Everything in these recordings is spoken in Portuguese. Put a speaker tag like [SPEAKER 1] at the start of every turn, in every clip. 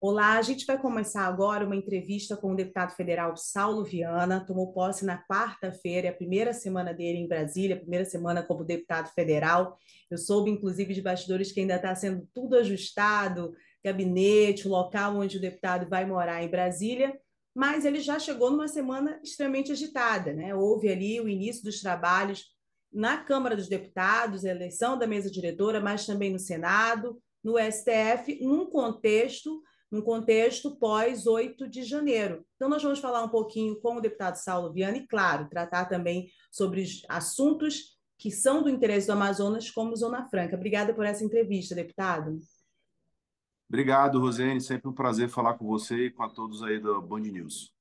[SPEAKER 1] Olá, a gente vai começar agora uma entrevista com o deputado federal Saulo Viana. Tomou posse na quarta-feira, é a primeira semana dele em Brasília, a primeira semana como deputado federal. Eu soube, inclusive, de bastidores que ainda está sendo tudo ajustado gabinete, o local onde o deputado vai morar em Brasília. Mas ele já chegou numa semana extremamente agitada, né? Houve ali o início dos trabalhos na Câmara dos Deputados, a eleição da mesa diretora, mas também no Senado, no STF, num contexto num contexto pós 8 de janeiro. Então, nós vamos falar um pouquinho com o deputado Saulo Viana e, claro, tratar também sobre os assuntos que são do interesse do Amazonas como Zona Franca. Obrigada por essa entrevista, deputado.
[SPEAKER 2] Obrigado, Rosane. Sempre um prazer falar com você e com a todos aí da Band News.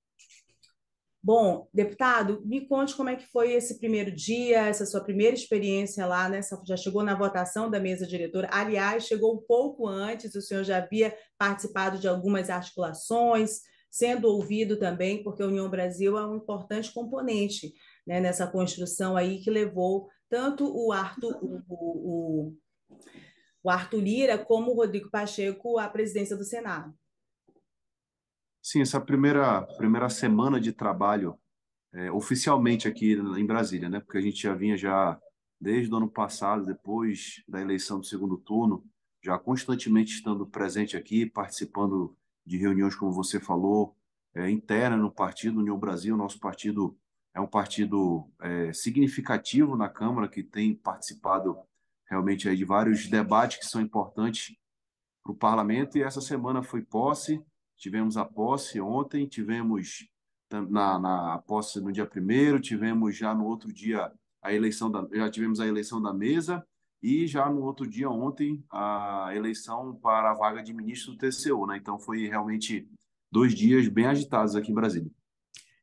[SPEAKER 1] Bom, deputado, me conte como é que foi esse primeiro dia, essa sua primeira experiência lá, né? Já chegou na votação da mesa diretora. Aliás, chegou um pouco antes, o senhor já havia participado de algumas articulações, sendo ouvido também, porque a União Brasil é um importante componente né, nessa construção aí que levou tanto o Arthur, o, o, o, o Arthur Lira como o Rodrigo Pacheco à presidência do Senado.
[SPEAKER 2] Sim, essa primeira, primeira semana de trabalho, é, oficialmente aqui em Brasília, né? Porque a gente já vinha já desde o ano passado, depois da eleição do segundo turno, já constantemente estando presente aqui, participando de reuniões, como você falou, é, interna no partido União Brasil. Nosso partido é um partido é, significativo na Câmara, que tem participado realmente aí de vários debates que são importantes para o parlamento. E essa semana foi posse, Tivemos a posse ontem, tivemos na, na posse no dia primeiro, tivemos já no outro dia a eleição da, já tivemos a eleição da mesa e já no outro dia ontem a eleição para a vaga de ministro do TCU, né? Então foi realmente dois dias bem agitados aqui em Brasília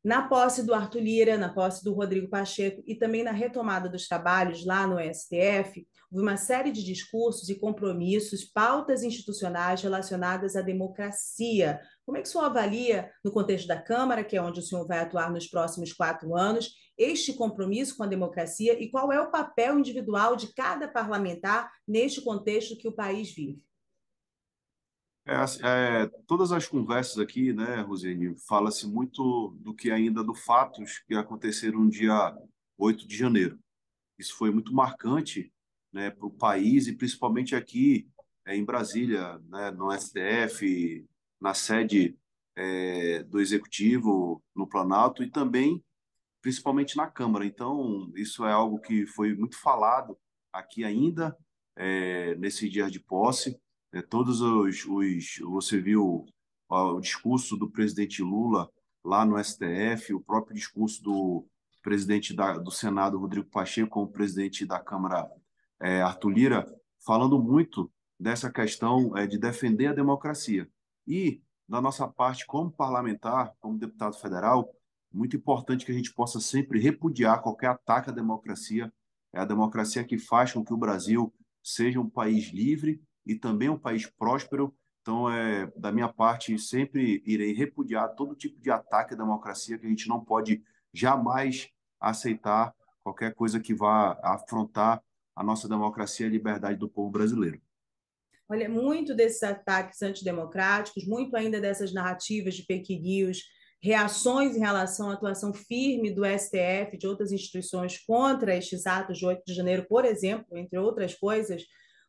[SPEAKER 1] na posse do Arthur Lira, na posse do Rodrigo Pacheco e também na retomada dos trabalhos lá no STF, houve uma série de discursos e compromissos, pautas institucionais relacionadas à democracia. Como é que o senhor avalia, no contexto da Câmara, que é onde o senhor vai atuar nos próximos quatro anos, este compromisso com a democracia e qual é o papel individual de cada parlamentar neste contexto que o país vive?
[SPEAKER 2] É, é, todas as conversas aqui, né, Rosene, fala-se muito do que ainda do fatos que aconteceram no dia 8 de janeiro. Isso foi muito marcante né, para o país e principalmente aqui é, em Brasília, né, no STF, na sede é, do Executivo, no Planalto e também principalmente na Câmara. Então, isso é algo que foi muito falado aqui ainda é, nesse dia de posse. É, todos os, os, Você viu ó, o discurso do presidente Lula lá no STF, o próprio discurso do presidente da, do Senado, Rodrigo Pacheco, com o presidente da Câmara, é, Arthur Lira, falando muito dessa questão é, de defender a democracia. E, da nossa parte, como parlamentar, como deputado federal, muito importante que a gente possa sempre repudiar qualquer ataque à democracia. É a democracia que faz com que o Brasil seja um país livre e também um país próspero. Então, é, da minha parte, sempre irei repudiar todo tipo de ataque à democracia, que a gente não pode jamais aceitar qualquer coisa que vá afrontar a nossa democracia e a liberdade do povo brasileiro.
[SPEAKER 1] Olha, muito desses ataques antidemocráticos, muito ainda dessas narrativas de fake news, reações em relação à atuação firme do STF, de outras instituições contra estes atos de 8 de janeiro, por exemplo, entre outras coisas,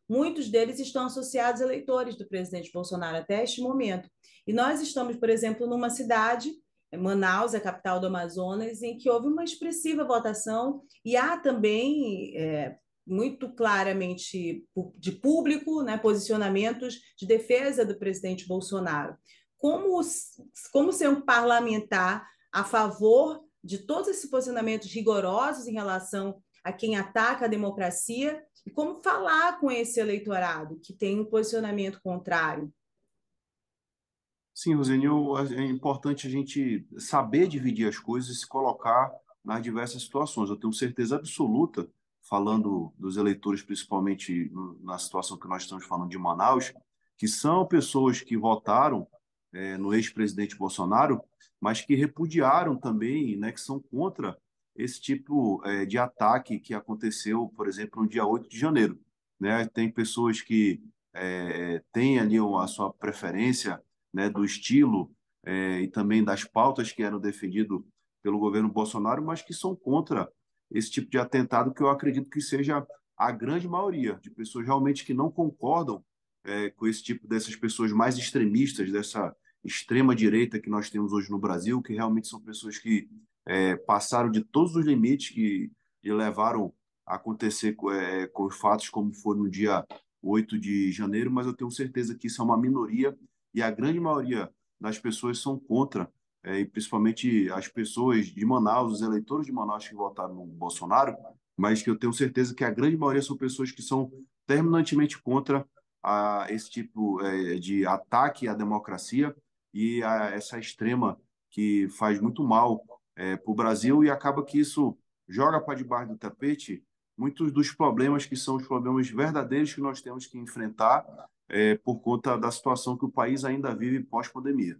[SPEAKER 1] Muitos deles estão associados a eleitores do presidente Bolsonaro até este momento. E nós estamos, por exemplo, numa cidade, é, Manaus, a capital do Amazonas, em que houve uma expressiva votação e há também é, muito claramente de público né, posicionamentos de defesa do presidente Bolsonaro. Como, como ser um parlamentar a favor de todos esses posicionamentos rigorosos em relação a quem ataca a democracia e como falar com esse eleitorado que tem um posicionamento contrário.
[SPEAKER 2] Sim, Rosane, é importante a gente saber dividir as coisas e se colocar nas diversas situações. Eu tenho certeza absoluta, falando dos eleitores, principalmente na situação que nós estamos falando de Manaus, que são pessoas que votaram é, no ex-presidente Bolsonaro, mas que repudiaram também, né, que são contra esse tipo é, de ataque que aconteceu, por exemplo, no dia 8 de janeiro. Né? Tem pessoas que é, têm ali a sua preferência né, do estilo é, e também das pautas que eram defendidas pelo governo Bolsonaro, mas que são contra esse tipo de atentado, que eu acredito que seja a grande maioria de pessoas realmente que não concordam é, com esse tipo dessas pessoas mais extremistas, dessa extrema direita que nós temos hoje no Brasil, que realmente são pessoas que é, passaram de todos os limites que levaram a acontecer é, com os fatos como foi no dia 8 de janeiro, mas eu tenho certeza que isso é uma minoria e a grande maioria das pessoas são contra, é, e principalmente as pessoas de Manaus, os eleitores de Manaus que votaram no Bolsonaro, mas que eu tenho certeza que a grande maioria são pessoas que são terminantemente contra a, esse tipo é, de ataque à democracia e a essa extrema que faz muito mal é, para o Brasil e acaba que isso joga para debaixo do tapete muitos dos problemas que são os problemas verdadeiros que nós temos que enfrentar é, por conta da situação que o país ainda vive pós-pandemia.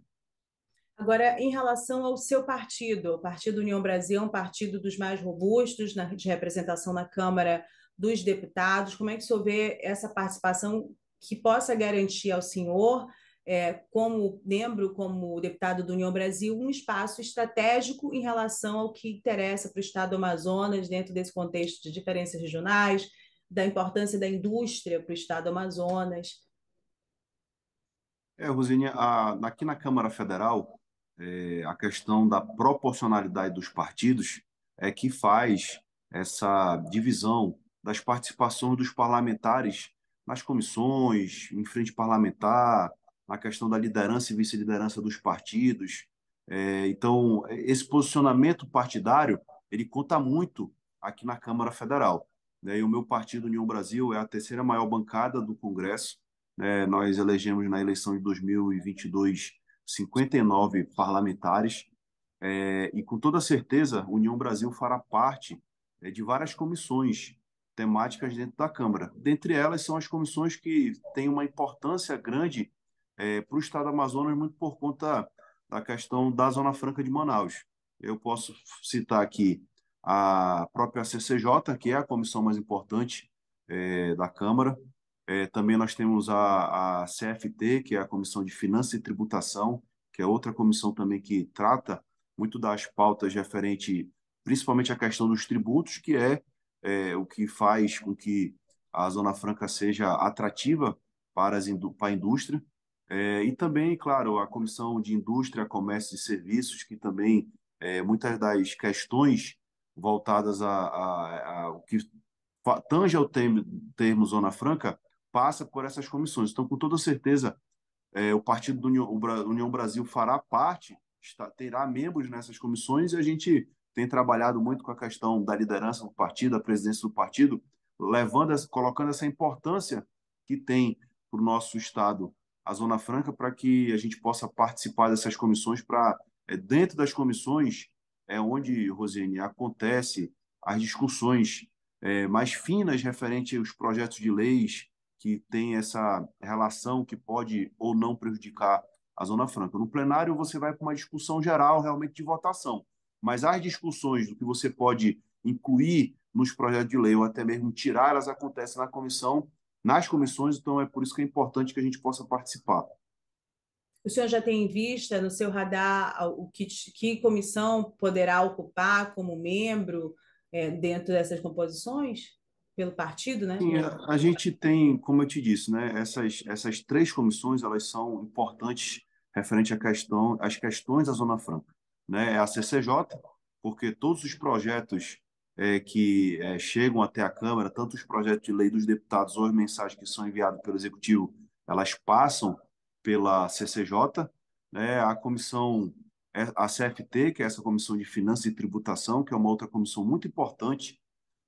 [SPEAKER 1] Agora, em relação ao seu partido, o Partido União Brasil é um partido dos mais robustos na, de representação na Câmara dos Deputados. Como é que o senhor vê essa participação que possa garantir ao senhor é, como membro, como deputado do União Brasil, um espaço estratégico em relação ao que interessa para o Estado do Amazonas, dentro desse contexto de diferenças regionais, da importância da indústria para o Estado do Amazonas.
[SPEAKER 2] É, Rosinha, a, aqui na Câmara Federal, é, a questão da proporcionalidade dos partidos é que faz essa divisão das participações dos parlamentares nas comissões, em frente parlamentar, a questão da liderança e vice-liderança dos partidos. É, então, esse posicionamento partidário ele conta muito aqui na Câmara Federal. Né? E o meu partido, União Brasil, é a terceira maior bancada do Congresso. Né? Nós elegemos na eleição de 2022 59 parlamentares. É, e com toda certeza, União Brasil fará parte é, de várias comissões temáticas dentro da Câmara. Dentre elas são as comissões que têm uma importância grande é, para o estado Amazonas muito por conta da questão da Zona Franca de Manaus. Eu posso citar aqui a própria CCJ, que é a comissão mais importante é, da Câmara. É, também nós temos a, a CFT, que é a Comissão de Finanças e Tributação, que é outra comissão também que trata muito das pautas referente principalmente à questão dos tributos, que é, é o que faz com que a Zona Franca seja atrativa para, as, para a indústria. É, e também, claro, a Comissão de Indústria, Comércio e Serviços, que também é, muitas das questões voltadas a, a, a o que tange ao termo, termo Zona Franca passa por essas comissões. Então, com toda certeza, é, o Partido da União, União, Brasil fará parte, está, terá membros nessas comissões e a gente tem trabalhado muito com a questão da liderança do partido, da presidência do partido, levando, colocando essa importância que tem para o nosso Estado a Zona Franca para que a gente possa participar dessas comissões para, é, dentro das comissões, é onde, Rosene, acontece as discussões é, mais finas referente aos projetos de leis que tem essa relação que pode ou não prejudicar a Zona Franca. No plenário, você vai para uma discussão geral, realmente, de votação. Mas as discussões do que você pode incluir nos projetos de lei ou até mesmo tirar, elas acontecem na comissão nas comissões, então é por isso que é importante que a gente possa participar.
[SPEAKER 1] O senhor já tem em vista no seu radar o que, que comissão poderá ocupar como membro é, dentro dessas composições? Pelo partido, né? Sim, a,
[SPEAKER 2] a, gente tem, como eu te disse, né, essas, essas três comissões elas são importantes referente à questão, às questões da Zona Franca. Né? É a CCJ, porque todos os projetos é, que é, chegam até a Câmara, tanto os projetos de lei dos deputados ou as mensagens que são enviadas pelo Executivo, elas passam pela CCJ, né, a comissão, é, a CFT, que é essa comissão de finanças e tributação, que é uma outra comissão muito importante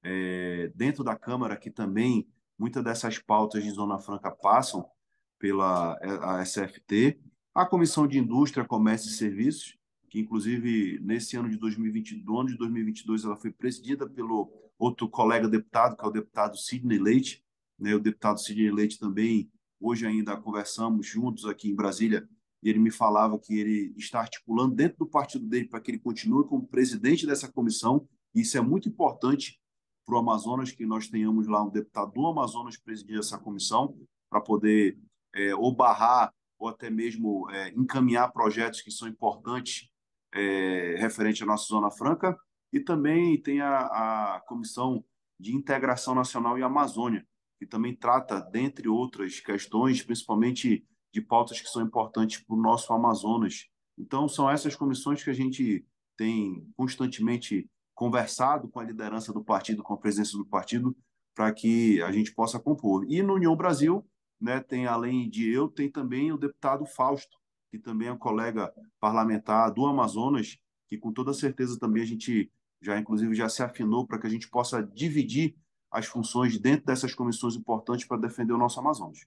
[SPEAKER 2] é, dentro da Câmara, que também muitas dessas pautas de Zona Franca passam pela é, a SFT, a Comissão de Indústria, Comércio e Serviços, que inclusive nesse ano de 2022, ano de 2022 ela foi presidida pelo outro colega deputado, que é o deputado Sidney Leite, né? O deputado Sidney Leite também hoje ainda conversamos juntos aqui em Brasília, e ele me falava que ele está articulando dentro do partido dele para que ele continue como presidente dessa comissão, e isso é muito importante para o Amazonas, que nós tenhamos lá um deputado do Amazonas presidir essa comissão, para poder é, ou barrar ou até mesmo é, encaminhar projetos que são importantes é, referente à nossa Zona Franca, e também tem a, a Comissão de Integração Nacional e Amazônia, que também trata, dentre outras questões, principalmente de pautas que são importantes para o nosso Amazonas. Então, são essas comissões que a gente tem constantemente conversado com a liderança do partido, com a presença do partido, para que a gente possa compor. E no União Brasil, né, tem além de eu, tem também o deputado Fausto, que também é um colega parlamentar do Amazonas, que com toda certeza também a gente já, inclusive, já se afinou para que a gente possa dividir as funções dentro dessas comissões importantes para defender o nosso Amazonas.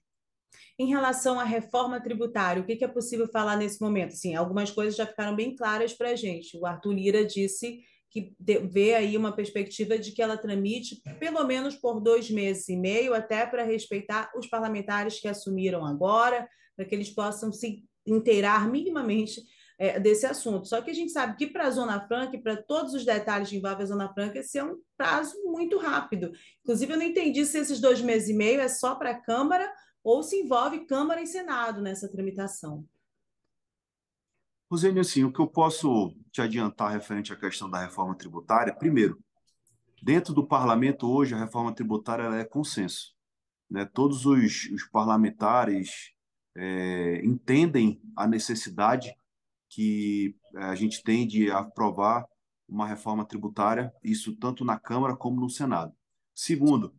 [SPEAKER 1] Em relação à reforma tributária, o que é possível falar nesse momento? Sim, algumas coisas já ficaram bem claras para a gente. O Arthur Lira disse que vê aí uma perspectiva de que ela tramite pelo menos por dois meses e meio, até para respeitar os parlamentares que assumiram agora, para que eles possam se inteirar minimamente é, desse assunto. Só que a gente sabe que para a Zona Franca e para todos os detalhes que envolvem a Zona Franca, esse é um prazo muito rápido. Inclusive, eu não entendi se esses dois meses e meio é só para a Câmara ou se envolve Câmara e Senado nessa tramitação.
[SPEAKER 2] Rosênio, assim, o que eu posso te adiantar referente à questão da reforma tributária, primeiro, dentro do parlamento hoje a reforma tributária é consenso. Né? Todos os, os parlamentares, é, entendem a necessidade que é, a gente tem de aprovar uma reforma tributária, isso tanto na Câmara como no Senado. Segundo,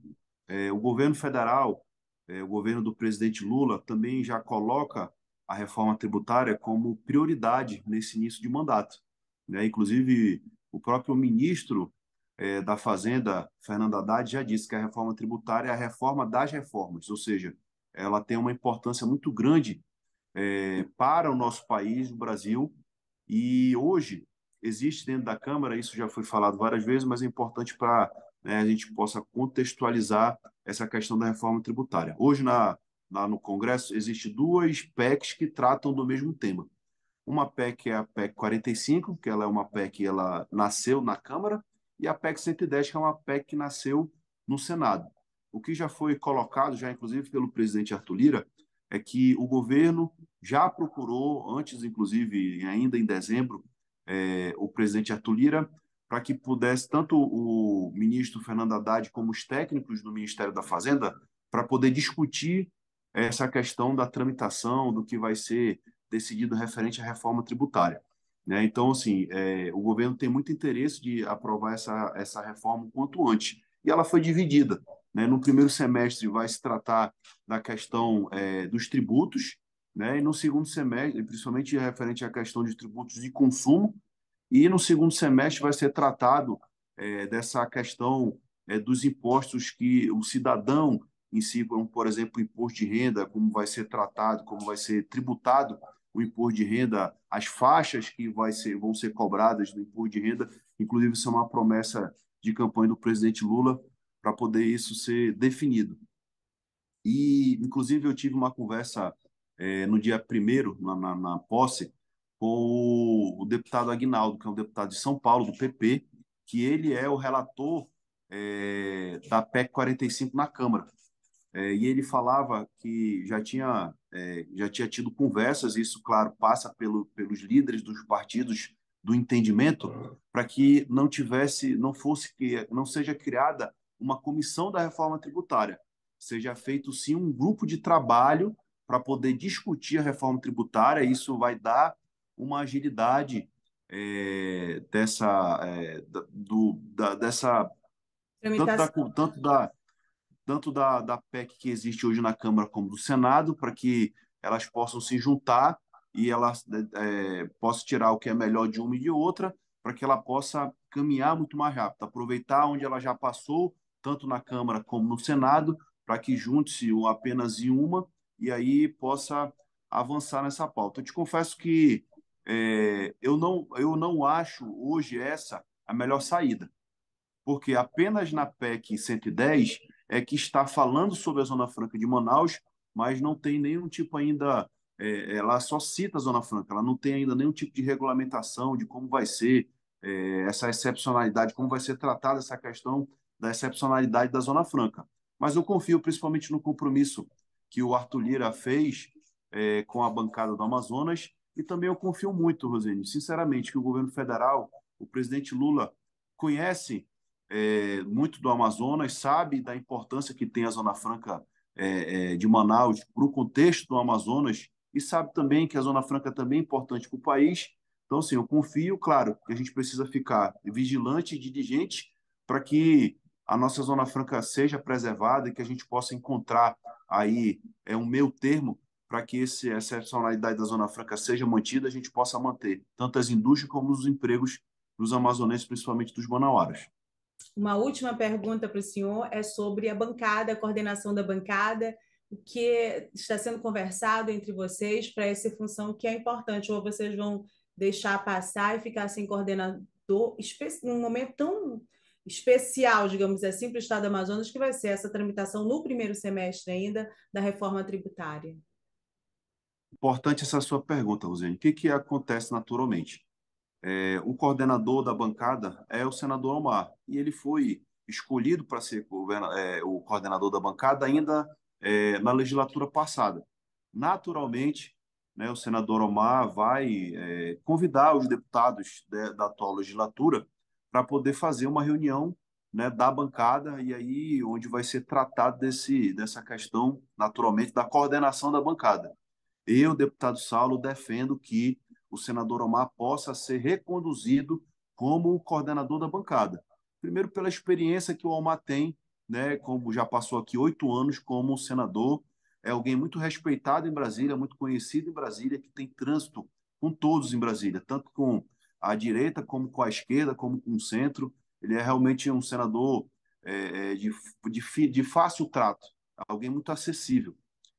[SPEAKER 2] é, o governo federal, é, o governo do presidente Lula, também já coloca a reforma tributária como prioridade nesse início de mandato. Né? Inclusive, o próprio ministro é, da Fazenda, Fernando Haddad, já disse que a reforma tributária é a reforma das reformas, ou seja, ela tem uma importância muito grande é, para o nosso país, o Brasil. E hoje existe dentro da Câmara, isso já foi falado várias vezes, mas é importante para né, a gente possa contextualizar essa questão da reforma tributária. Hoje na, na no Congresso existe duas PECs que tratam do mesmo tema. Uma PEC é a PEC 45, que ela é uma PEC que ela nasceu na Câmara, e a PEC 110, que é uma PEC que nasceu no Senado. O que já foi colocado, já inclusive pelo presidente Arthur Lira, é que o governo já procurou, antes, inclusive, ainda em dezembro, é, o presidente Arthur Lira, para que pudesse tanto o ministro Fernando Haddad como os técnicos do Ministério da Fazenda, para poder discutir essa questão da tramitação, do que vai ser decidido referente à reforma tributária. Né? Então, assim, é, o governo tem muito interesse de aprovar essa, essa reforma o quanto antes. E ela foi dividida. Né? No primeiro semestre vai se tratar da questão é, dos tributos, né? e no segundo semestre, principalmente referente à questão de tributos de consumo, e no segundo semestre vai ser tratado é, dessa questão é, dos impostos que o cidadão em si, como, por exemplo, o imposto de renda, como vai ser tratado, como vai ser tributado o imposto de renda, as faixas que vai ser, vão ser cobradas do imposto de renda, inclusive isso é uma promessa de campanha do presidente Lula, para poder isso ser definido. E, inclusive, eu tive uma conversa é, no dia primeiro, na, na, na posse, com o deputado Agnaldo, que é um deputado de São Paulo, do PP, que ele é o relator é, da PEC 45 na Câmara. É, e ele falava que já tinha, é, já tinha tido conversas, isso, claro, passa pelo, pelos líderes dos partidos do entendimento, para que não tivesse, não fosse que não seja criada uma comissão da reforma tributária, seja feito sim um grupo de trabalho para poder discutir a reforma tributária. Isso vai dar uma agilidade é, dessa é, do, da, dessa tanto, da, tanto da tanto da, da PEC que existe hoje na Câmara como do Senado, para que elas possam se juntar e elas é, é, possa tirar o que é melhor de uma e de outra, para que ela possa caminhar muito mais rápido, aproveitar onde ela já passou tanto na Câmara como no Senado, para que junte-se apenas em uma e aí possa avançar nessa pauta. Eu te confesso que é, eu, não, eu não acho hoje essa a melhor saída, porque apenas na PEC 110 é que está falando sobre a Zona Franca de Manaus, mas não tem nenhum tipo ainda, é, ela só cita a Zona Franca, ela não tem ainda nenhum tipo de regulamentação de como vai ser é, essa excepcionalidade, como vai ser tratada essa questão da excepcionalidade da Zona Franca. Mas eu confio principalmente no compromisso que o Arthur Lira fez é, com a bancada do Amazonas e também eu confio muito, Rosane, sinceramente, que o governo federal, o presidente Lula, conhece é, muito do Amazonas, sabe da importância que tem a Zona Franca é, é de Manaus para o contexto do Amazonas e sabe também que a Zona Franca também é importante para o país. Então, assim, eu confio, claro, que a gente precisa ficar vigilante e diligente para que a nossa Zona Franca seja preservada e que a gente possa encontrar aí é um meio termo para que esse, essa excepcionalidade da Zona Franca seja mantida, a gente possa manter tanto as indústrias como os empregos dos amazonenses, principalmente dos manauaras.
[SPEAKER 1] Uma última pergunta para o senhor é sobre a bancada, a coordenação da bancada, o que está sendo conversado entre vocês para essa função que é importante, ou vocês vão deixar passar e ficar sem coordenador, num momento tão especial, digamos assim, para o Estado do Amazonas, que vai ser essa tramitação no primeiro semestre ainda da reforma tributária.
[SPEAKER 2] Importante essa sua pergunta, Rosane. O que, que acontece naturalmente? É, o coordenador da bancada é o senador Omar, e ele foi escolhido para ser é, o coordenador da bancada ainda é, na legislatura passada. Naturalmente, né, o senador Omar vai é, convidar os deputados de, da atual legislatura para poder fazer uma reunião né, da bancada e aí onde vai ser tratado desse, dessa questão, naturalmente, da coordenação da bancada. Eu, deputado Saulo, defendo que o senador Omar possa ser reconduzido como coordenador da bancada. Primeiro, pela experiência que o Omar tem, né, como já passou aqui oito anos como senador, é alguém muito respeitado em Brasília, muito conhecido em Brasília, que tem trânsito com todos em Brasília, tanto com à direita, como com a esquerda, como com o centro. Ele é realmente um senador é, é de, de, de, fácil trato, alguém muito acessível.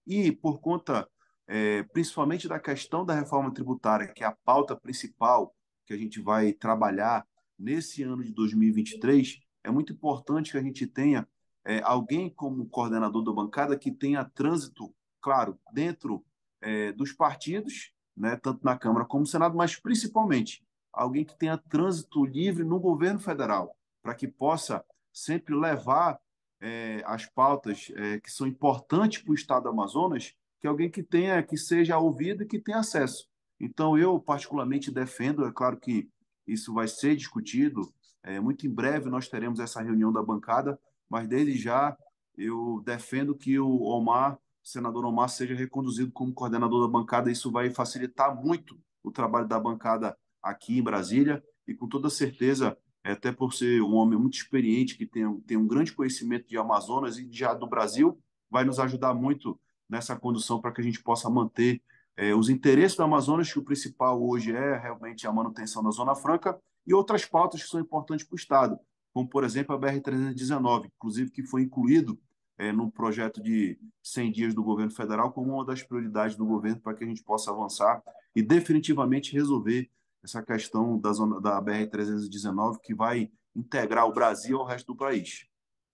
[SPEAKER 2] E por conta, é, principalmente da questão da reforma tributária, que é a pauta principal que a gente vai trabalhar nesse ano de 2023, é muito importante que a gente tenha é, alguém como coordenador da bancada que tenha trânsito, claro, dentro é, dos partidos, né, tanto na Câmara como no Senado, mas principalmente alguém que tenha trânsito livre no governo federal, para que possa sempre levar é, as pautas é, que são importantes para o Estado do Amazonas, que alguém que tenha, que seja ouvido e que tenha acesso. Então, eu particularmente defendo, é claro que isso vai ser discutido, é, muito em breve nós teremos essa reunião da bancada, mas desde já eu defendo que o Omar, senador Omar, seja reconduzido como coordenador da bancada, isso vai facilitar muito o trabalho da bancada aqui em Brasília e com toda certeza, é, até por ser um homem muito experiente, que tem, tem um grande conhecimento de Amazonas e já do Brasil, vai nos ajudar muito nessa condução para que a gente possa manter é, os interesses do Amazonas, que o principal hoje é realmente a manutenção da Zona Franca, e outras pautas que são importantes para o Estado, como, por exemplo, a BR-319, inclusive que foi incluído é, no projeto de 100 dias do governo federal como uma das prioridades do governo para que a gente possa avançar e definitivamente resolver essa questão da, zona, da BR-319 que vai integrar o Brasil ao resto do país.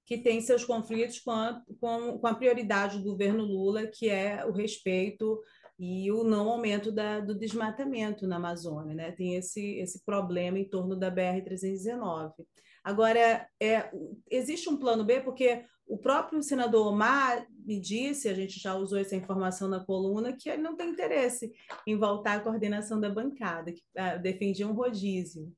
[SPEAKER 1] Que tem seus conflitos com a, com, com a prioridade do governo Lula, que é o respeito e o não aumento da, do desmatamento na Amazônia, né? Tem esse, esse problema em torno da BR-319. Agora, é, existe um plano B, porque o próprio senador Omar me disse, a gente já usou essa informação na coluna, que ele não tem interesse em voltar à coordenação da bancada, que ah, defendia um rodízio.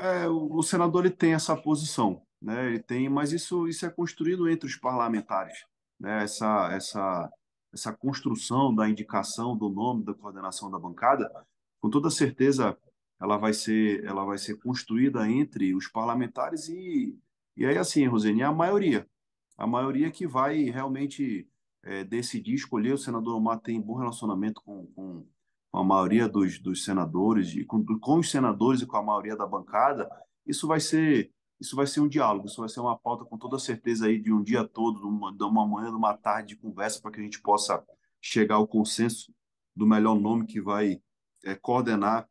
[SPEAKER 2] É, o senador ele tem essa posição, né? Ele tem, mas isso, isso é construído entre os parlamentares, né? Essa, essa, essa construção da indicação do nome da coordenação da bancada, com toda certeza ela vai ser, ela vai ser construída entre os parlamentares e e aí, assim, Roseni, é a maioria. A maioria que vai realmente é, decidir escolher. O senador Omar tem bom relacionamento com, com a maioria dos, dos senadores, e com, com os senadores e com a maioria da bancada. Isso vai ser isso vai ser um diálogo, isso vai ser uma pauta com toda certeza aí de um dia todo, de uma, de uma manhã, de uma tarde de conversa, para que a gente possa chegar ao consenso do melhor nome que vai é, coordenar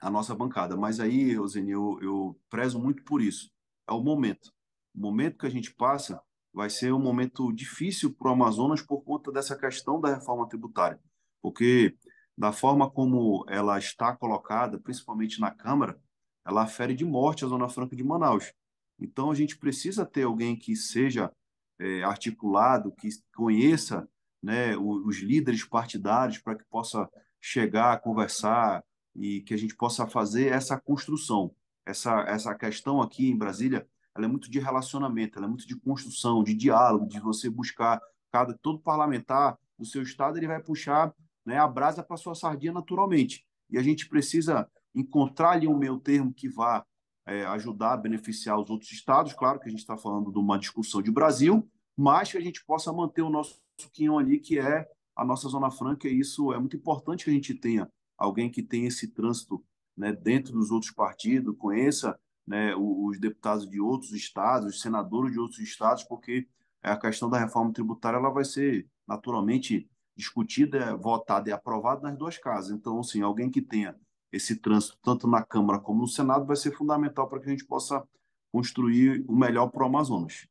[SPEAKER 2] a nossa bancada. Mas aí, Euseni, eu, eu prezo muito por isso é o momento. O momento que a gente passa vai ser um momento difícil para o Amazonas por conta dessa questão da reforma tributária, porque da forma como ela está colocada, principalmente na Câmara, ela fere de morte a Zona Franca de Manaus. Então a gente precisa ter alguém que seja é, articulado, que conheça né, os líderes partidários para que possa chegar, conversar e que a gente possa fazer essa construção essa, essa questão aqui em Brasília, ela é muito de relacionamento, ela é muito de construção, de diálogo, de você buscar cada todo parlamentar do seu estado ele vai puxar né, a brasa para sua sardinha naturalmente. E a gente precisa encontrar ali um meio termo que vá é, ajudar a beneficiar os outros estados. Claro que a gente está falando de uma discussão de Brasil, mas que a gente possa manter o nosso quinhão ali, que é a nossa Zona Franca, e isso é muito importante que a gente tenha alguém que tenha esse trânsito né, dentro dos outros partidos, conheça né, os deputados de outros estados, os senadores de outros estados, porque a questão da reforma tributária ela vai ser naturalmente discutida, é, votada e aprovada nas duas casas. Então, assim, alguém que tenha esse trânsito tanto na Câmara como no Senado vai ser fundamental para que a gente possa construir o melhor para o Amazonas.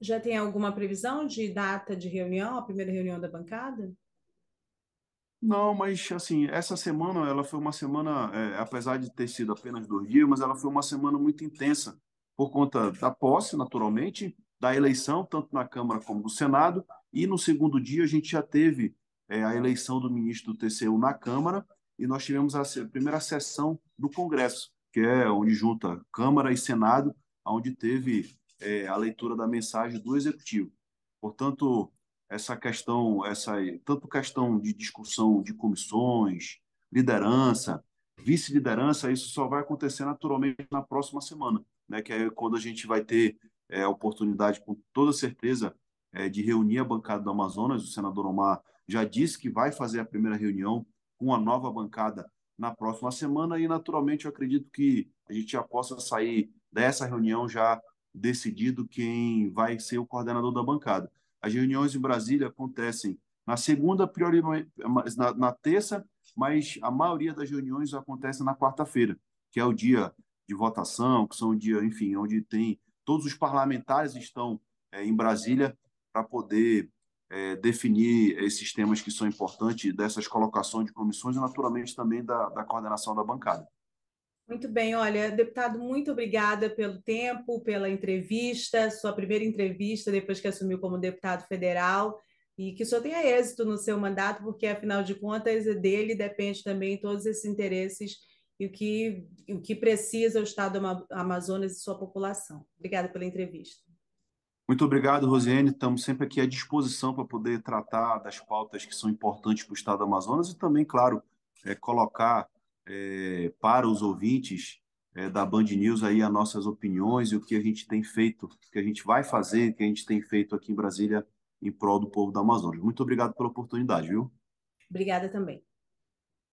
[SPEAKER 1] Já tem alguma previsão de data de reunião, a primeira reunião da bancada?
[SPEAKER 2] Não, mas assim, essa semana ela foi uma semana, é, apesar de ter sido apenas dois dias, mas ela foi uma semana muito intensa por conta da posse, naturalmente, da eleição, tanto na Câmara como no Senado, e no segundo dia a gente já teve é, a eleição do ministro do TCU na Câmara e nós tivemos a primeira sessão do Congresso, que é onde junta Câmara e Senado, onde teve é, a leitura da mensagem do Executivo. Portanto, essa questão, essa tanto questão de discussão de comissões, liderança, vice-liderança, isso só vai acontecer naturalmente na próxima semana, né? Que é quando a gente vai ter é, a oportunidade, com toda certeza, é, de reunir a bancada do Amazonas. O senador Omar já disse que vai fazer a primeira reunião com a nova bancada na próxima semana e, naturalmente, eu acredito que a gente já possa sair dessa reunião já decidido quem vai ser o coordenador da bancada. As reuniões em Brasília acontecem na segunda, na, na terça, mas a maioria das reuniões acontece na quarta-feira, que é o dia de votação, que são o dia, enfim, onde tem todos os parlamentares estão é, em Brasília para poder é, definir esses temas que são importantes dessas colocações de comissões e, naturalmente, também da, da coordenação da bancada.
[SPEAKER 1] Muito bem, olha, deputado, muito obrigada pelo tempo, pela entrevista, sua primeira entrevista depois que assumiu como deputado federal, e que o senhor tenha êxito no seu mandato, porque afinal de contas é dele depende também todos esses interesses e o que, o que precisa o Estado do Amazonas e sua população. Obrigada pela entrevista.
[SPEAKER 2] Muito obrigado, Rosiane. Estamos sempre aqui à disposição para poder tratar das pautas que são importantes para o Estado do Amazonas e também, claro, é, colocar é, para os ouvintes é, da Band News aí as nossas opiniões e o que a gente tem feito, o que a gente vai fazer, o que a gente tem feito aqui em Brasília em prol do povo da Amazônia. Muito obrigado pela oportunidade, viu?
[SPEAKER 1] Obrigada também.